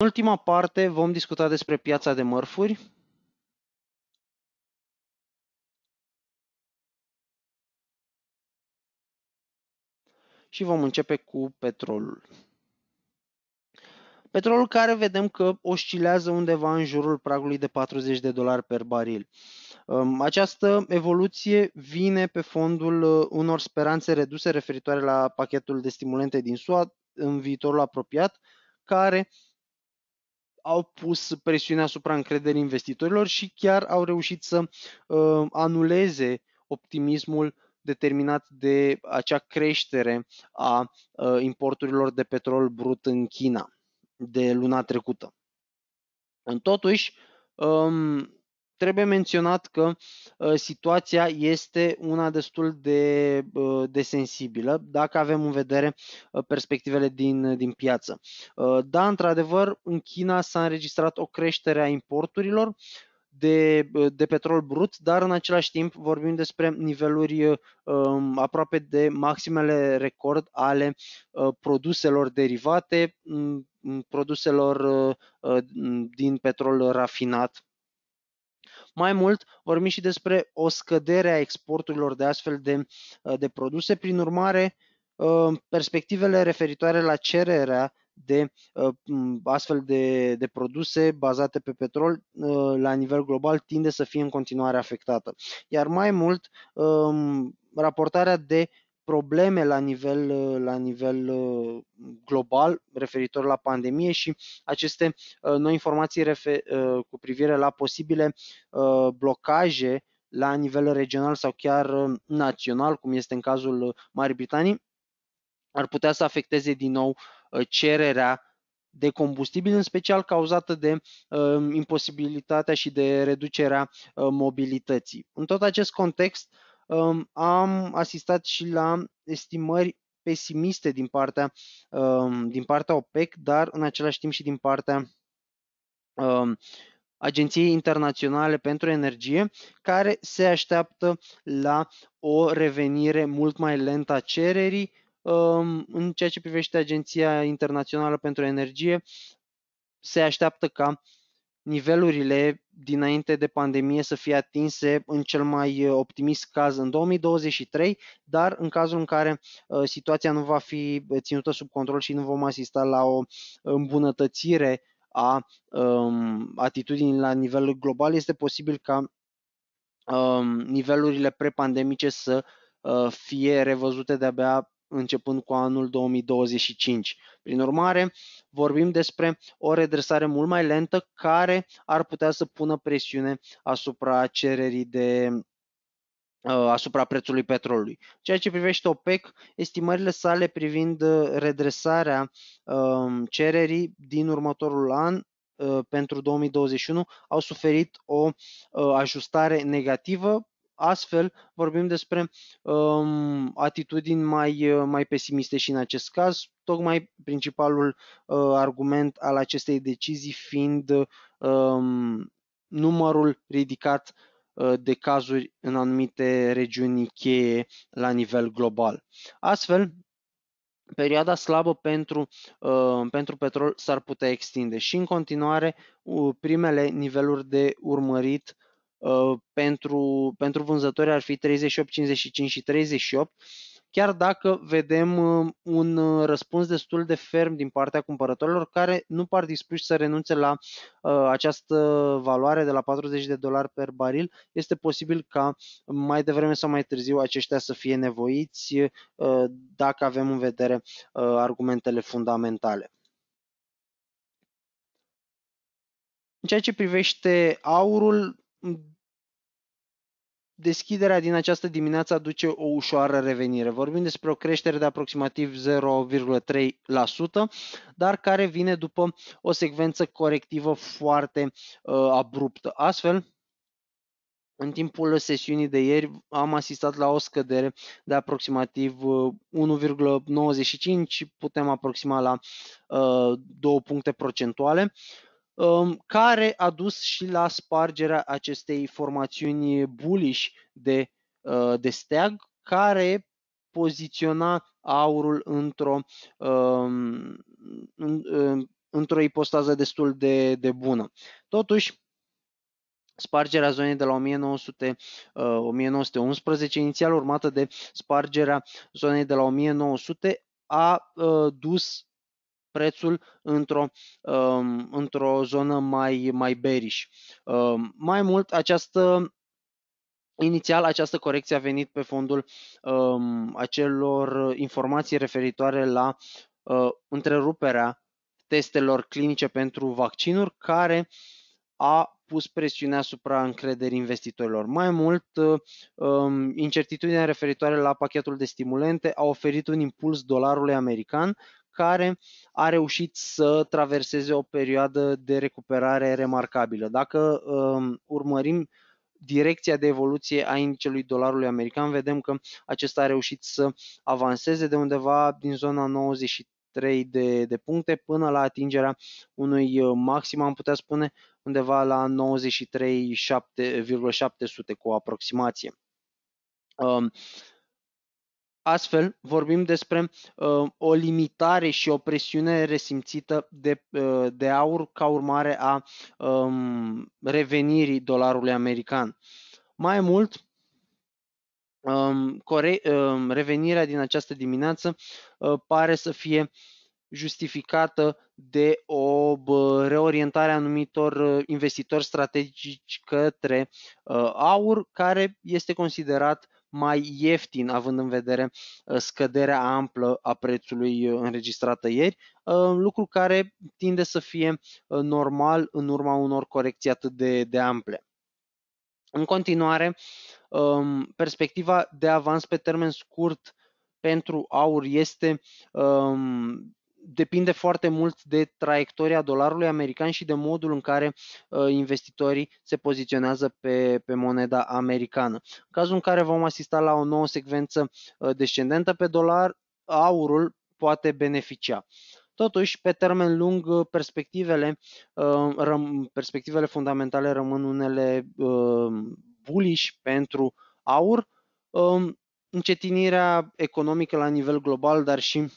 În ultima parte vom discuta despre piața de mărfuri. Și vom începe cu petrolul. Petrolul care vedem că oscilează undeva în jurul pragului de 40 de dolari per baril. Această evoluție vine pe fondul uh, unor speranțe reduse referitoare la pachetul de stimulente din SUA în viitorul apropiat, care au pus presiune asupra încrederii investitorilor și chiar au reușit să uh, anuleze optimismul determinat de acea creștere a uh, importurilor de petrol brut în China de luna trecută. Totuși, um, Trebuie menționat că uh, situația este una destul de, uh, de sensibilă dacă avem în vedere uh, perspectivele din, din piață. Da, într-adevăr, în China s-a înregistrat o creștere a importurilor, de, de petrol brut, dar în același timp vorbim despre niveluri um, aproape de maximele record ale uh, produselor derivate, m- mm, mm, produselor uh, din petrol rafinat mai mult, vorbim și despre o scădere a exporturilor de astfel de, uh, de produse. Prin urmare, uh, perspectivele referitoare la cererea de uh, astfel de, de produse bazate pe petrol la nivel global tinde să fie în continuare afectată. Iar mai mult, raportarea de probleme la nivel, uh, la nivel uh, global referitor la pandemie și aceste uh, noi informații refer, cu privire la posibile blocaje la nivel regional sau chiar național, cum este în cazul Marii Britanii, ar putea să afecteze din nou cererea de combustibil, în special cauzată de uh, imposibilitatea și de reducerea uh, mobilității. În tot acest context, uh, am asistat și la estimări pesimiste din partea, um, din partea OPEC, dar în același timp și din partea um, Agenției Internaționale pentru Energie, care se așteaptă la o revenire mult mai lentă a cererii. Um, în ceea ce privește Agenția Internațională pentru Energie, se așteaptă ca nivelurile dinainte de pandemie să fie atinse în cel mai uh, optimist caz în 2023, dar în cazul în care uh, situația nu va fi uh, ținută sub control și nu vom asista la o îmbunătățire a um, atitudinii la nivel global, este posibil ca um, nivelurile prepandemice să uh, fie revăzute de-abia începând cu anul 2025. Prin urmare, vorbim despre o redresare mult mai lentă care ar putea să pună presiune asupra cererii de uh, asupra prețului petrolului. Ceea ce privește OPEC, estimările sale privind uh, redresarea um, cererii din următorul an uh, pentru 2021 au suferit o ajustare negativă Astfel, vorbim despre um, atitudini mai, uh, mai pesimiste și în acest caz, tocmai principalul uh, argument al acestei decizii fiind um, numărul ridicat uh, de cazuri în anumite regiuni cheie la nivel global. Astfel, perioada slabă pentru, uh, pentru petrol s-ar putea extinde și în continuare uh, primele niveluri de urmărit uh, Uh, pentru, pentru vânzători ar fi 38, 55 și 38, chiar dacă vedem uh, un uh, răspuns destul de ferm din partea cumpărătorilor care nu par dispuși să renunțe la această valoare de la 40 de dolari per baril, este posibil ca mai devreme sau mai târziu aceștia să fie nevoiți dacă avem în vedere argumentele fundamentale. În ceea ce privește aurul, deschiderea din această dimineață aduce o ușoară revenire. Vorbim despre o creștere de aproximativ 0,3%, dar care vine după o secvență corectivă foarte uh, abruptă. Astfel, în timpul sesiunii de ieri am asistat la o scădere de aproximativ 1,95, uh, putem aproxima la uh, 2 puncte procentuale. Uh, Um, care a dus și la spargerea acestei formațiuni bullish de, uh, de steag, care poziționa aurul într-o um, într-o ipostază destul de, de bună. Totuși, spargerea zonei de la 1900, uh, 1911, inițial urmată de spargerea zonei de la 1900, a uh, dus prețul într-o, um, într-o zonă mai, mai bearish. Um, mai mult, această Inițial, această corecție a venit pe fondul um, acelor informații referitoare la uh, întreruperea testelor clinice pentru vaccinuri, care a pus presiune asupra încrederii investitorilor. Mai mult, um, incertitudinea referitoare la pachetul de stimulente a oferit un impuls dolarului american, care a reușit să traverseze o perioadă de recuperare remarcabilă. Dacă um, urmărim direcția de evoluție a indicelui dolarului american, vedem că acesta a reușit să avanseze de undeva din zona 93 de, de puncte până la atingerea unui uh, maxim, am putea spune, undeva la 93,700 cu aproximație. Um, Astfel, vorbim despre uh, o limitare și o presiune resimțită de, uh, de aur ca urmare a um, revenirii dolarului american. Mai mult, um, core- um, revenirea din această dimineață uh, pare să fie justificată de o reorientare a anumitor uh, investitori strategici către uh, aur, care este considerat mai ieftin, având în vedere uh, scăderea amplă a prețului uh, înregistrată ieri, uh, lucru care tinde să fie normal în urma unor corecții atât de, de ample. În continuare, um, perspectiva de avans pe termen scurt pentru aur este um, depinde foarte mult de traiectoria dolarului american și de modul în care uh, investitorii se poziționează pe, pe moneda americană. În cazul în care vom asista la o nouă secvență uh, descendentă pe dolar, aurul poate beneficia. Totuși, pe termen lung, uh, perspectivele, perspectivele fundamentale rămân unele bullish pentru aur, um, încetinirea economică la nivel global, dar și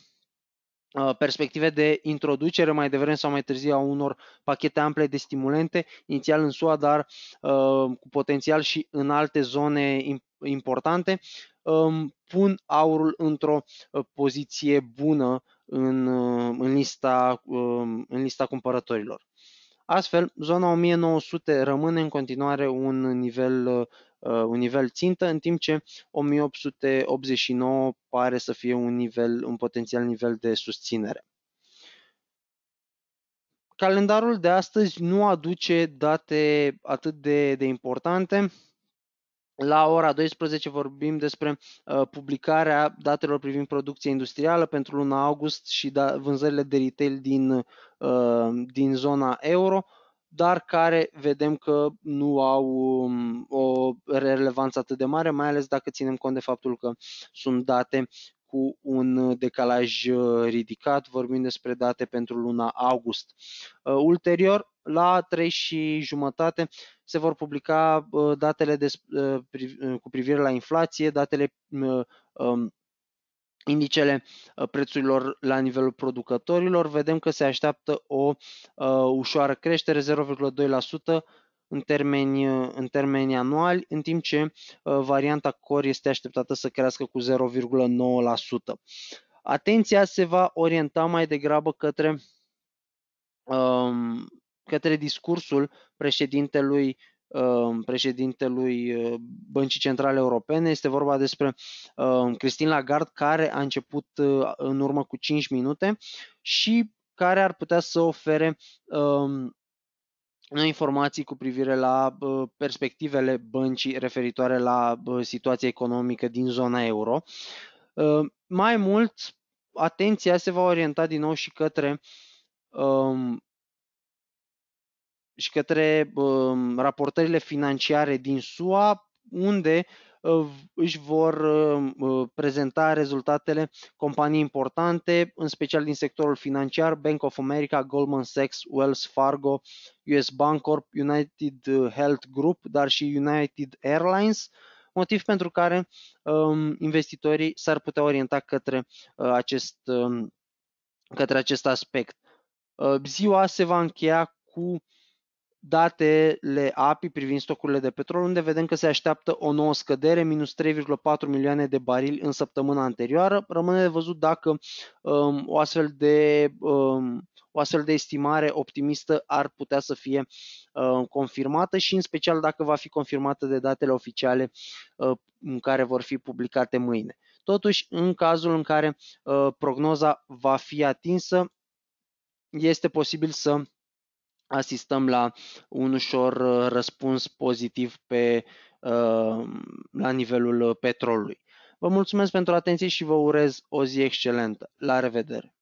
Uh, perspective de introducere mai devreme sau mai târziu a unor pachete ample de stimulente, inițial în SUA, dar uh, cu potențial și în alte zone importante, um, pun aurul într-o uh, poziție bună în, în, lista, um, în lista cumpărătorilor. Astfel, zona 1900 rămâne în continuare un nivel Uh, un nivel țintă, în timp ce 1889 pare să fie un, nivel, un potențial nivel de susținere. Calendarul de astăzi nu aduce date atât de, de importante. La ora 12 vorbim despre uh, publicarea datelor privind producția industrială pentru luna august și da, vânzările de retail din, uh, din zona euro dar care vedem că nu au um, o relevanță atât de mare, mai ales dacă ținem cont de faptul că sunt date cu un decalaj uh, ridicat, vorbim despre date pentru luna august. Uh, ulterior, la 3 și jumătate se vor publica uh, datele de, cu privire la inflație, datele um, indicele uh, prețurilor la nivelul producătorilor, vedem că se așteaptă o uh, ușoară creștere 0,2% în termeni, uh, în termeni anuali, în timp ce uh, varianta core este așteptată să crească cu 0,9%. Atenția se va orienta mai degrabă către, um, către discursul președintelui Um, președintelui uh, Băncii Centrale Europene. Este vorba despre um, Cristina Lagarde, care a început uh, în urmă cu 5 minute și care ar putea să ofere um, noi informații cu privire la uh, perspectivele băncii referitoare la situația economică din zona euro. Mai mult, atenția se va orienta din nou și către și către um, raportările financiare din SUA, unde uh, își vor um, uh, prezenta rezultatele companii importante, în special din sectorul financiar, Bank of America, Goldman Sachs, Wells Fargo, US Bancorp, United uh, Health Group, dar și United Airlines, motiv pentru care um, investitorii s-ar putea orienta către acest, către acest aspect. Ziua se va încheia cu datele API privind stocurile de petrol, unde vedem că se așteaptă o nouă scădere, minus 3,4 milioane de barili în săptămâna anterioară. Rămâne de văzut dacă um, o, astfel de, um, o astfel de estimare optimistă ar putea să fie um, confirmată și în special dacă va fi confirmată de datele oficiale um, în care vor fi publicate mâine. Totuși, în cazul în care uh, prognoza va fi atinsă, este posibil să asistăm la un ușor uh, răspuns pozitiv pe, uh, la nivelul uh, petrolului. Vă mulțumesc pentru atenție și vă urez o zi excelentă. La revedere!